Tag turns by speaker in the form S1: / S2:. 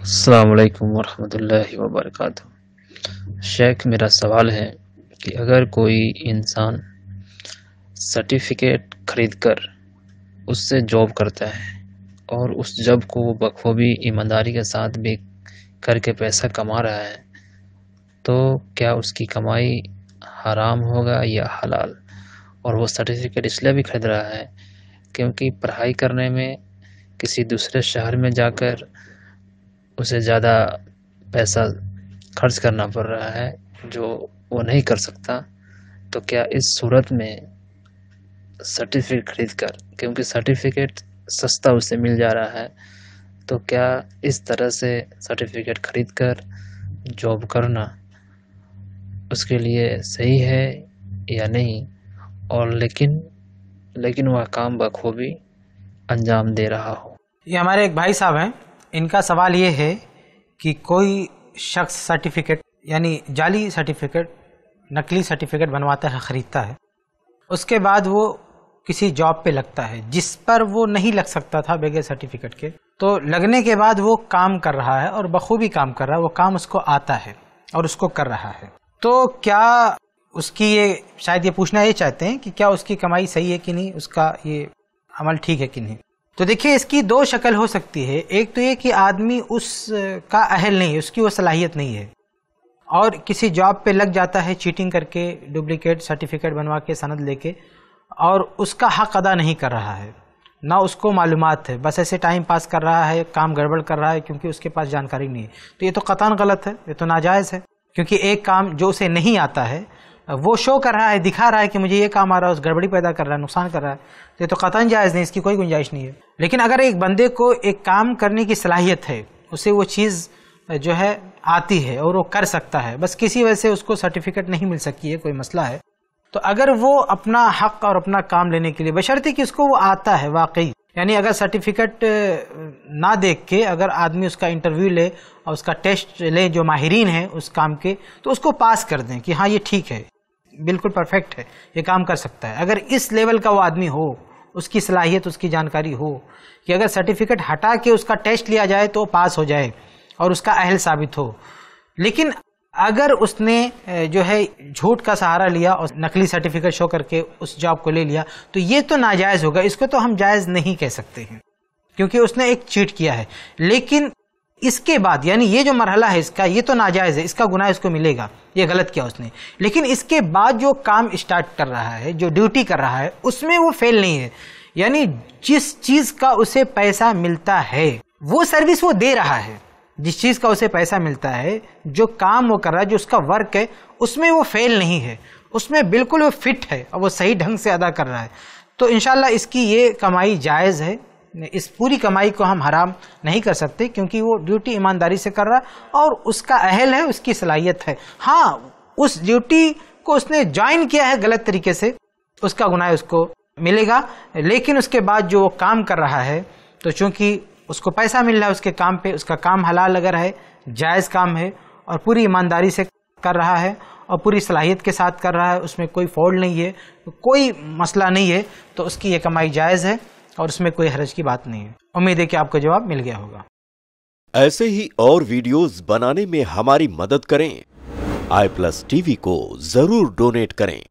S1: अल्लाम वरहमल वबरक शेख मेरा सवाल है कि अगर कोई इंसान सर्टिफिकेट खरीद कर उससे जॉब करता है और उस जॉब को वो बखूबी ईमानदारी के साथ भी करके पैसा कमा रहा है तो क्या उसकी कमाई हराम होगा या हलाल और वो सर्टिफिकेट इसलिए भी खरीद रहा है क्योंकि पढ़ाई करने में किसी दूसरे शहर में जाकर उसे ज़्यादा पैसा खर्च करना पड़ रहा है जो वो नहीं कर सकता तो क्या इस सूरत में सर्टिफिकेट खरीद कर क्योंकि सर्टिफिकेट सस्ता उसे मिल जा रहा है तो क्या इस तरह से सर्टिफिकेट खरीद कर जॉब करना उसके लिए सही है या नहीं और लेकिन लेकिन वह काम बखूबी अंजाम दे रहा हो
S2: ये हमारे एक भाई साहब हैं इनका सवाल ये है कि कोई शख्स सर्टिफिकेट यानी जाली सर्टिफिकेट नकली सर्टिफिकेट बनवाता है ख़रीदता है उसके बाद वो किसी जॉब पे लगता है जिस पर वो नहीं लग सकता था बगैर सर्टिफिकेट के तो लगने के बाद वो काम कर रहा है और बखूबी काम कर रहा है वो काम उसको आता है और उसको कर रहा है तो क्या उसकी ये शायद ये पूछना ये चाहते हैं कि क्या उसकी कमाई सही है कि नहीं उसका ये अमल ठीक है कि नहीं तो देखिए इसकी दो शक्ल हो सकती है एक तो ये कि आदमी उसका अहल नहीं है उसकी वो सलाहियत नहीं है और किसी जॉब पे लग जाता है चीटिंग करके डुप्लीकेट सर्टिफिकेट बनवा के सनद लेके और उसका हक अदा नहीं कर रहा है ना उसको मालूम है बस ऐसे टाइम पास कर रहा है काम गड़बड़ कर रहा है क्योंकि उसके पास जानकारी नहीं है तो ये तो कतान गलत है ये तो नाजायज़ है क्योंकि एक काम जो उसे नहीं आता है वो शो कर रहा है दिखा रहा है कि मुझे ये काम आ रहा है उस गड़बड़ी पैदा कर रहा है नुकसान कर रहा है तो ये तो कतन जायज़ नहीं इसकी कोई गुंजाइश नहीं है लेकिन अगर एक बंदे को एक काम करने की सलाहियत है उसे वो चीज़ जो है आती है और वो कर सकता है बस किसी वजह से उसको सर्टिफिकेट नहीं मिल सकती है कोई मसला है तो अगर वो अपना हक और अपना काम लेने के लिए बशर्ते कि उसको वो आता है वाकई यानी अगर सर्टिफिकेट ना देख के अगर आदमी उसका इंटरव्यू ले और उसका टेस्ट ले जो माहरीन है उस काम के तो उसको पास कर दें कि हाँ ये ठीक है बिल्कुल परफेक्ट है ये काम कर सकता है अगर इस लेवल का वो आदमी हो उसकी सलाहियत उसकी जानकारी हो कि अगर सर्टिफिकेट हटा के उसका टेस्ट लिया जाए तो पास हो जाए और उसका अहल साबित हो लेकिन अगर उसने जो है झूठ का सहारा लिया और नकली सर्टिफिकेट शो करके उस जॉब को ले लिया तो ये तो नाजायज़ होगा इसको तो हम जायज़ नहीं कह सकते हैं क्योंकि उसने एक चीट किया है लेकिन इसके बाद यानी ये जो मरहला है इसका ये तो नाजायज़ है इसका गुनाह इसको मिलेगा ये गलत किया उसने लेकिन इसके बाद जो काम स्टार्ट कर रहा है जो ड्यूटी कर रहा है उसमें वो फेल नहीं है यानी जिस चीज़ का उसे पैसा मिलता है वो सर्विस वो दे रहा है जिस चीज़ का उसे पैसा मिलता है जो काम वो कर रहा है जो उसका वर्क है उसमें वो फेल नहीं है उसमें बिल्कुल वो फिट है और वो सही ढंग से अदा कर रहा है तो इनशाला इसकी ये कमाई जायज़ है इस पूरी कमाई को हम हराम नहीं कर सकते क्योंकि वो ड्यूटी ईमानदारी से कर रहा है और उसका अहल है उसकी सलाहियत है हाँ उस ड्यूटी को उसने ज्वाइन किया है गलत तरीके से उसका गुनाह उसको मिलेगा लेकिन उसके बाद जो वो काम कर रहा है तो चूंकि उसको पैसा मिल रहा है उसके काम पे उसका काम हलाल अगर है जायज़ काम है और पूरी ईमानदारी से कर रहा है और पूरी सलाहियत के साथ कर रहा है उसमें कोई फॉल्ट नहीं है कोई मसला नहीं है तो उसकी ये कमाई जायज़ है और उसमें कोई हरज की बात नहीं है उम्मीद है कि आपको जवाब मिल गया होगा
S1: ऐसे ही और वीडियोस बनाने में हमारी मदद करें आई प्लस टीवी को जरूर डोनेट करें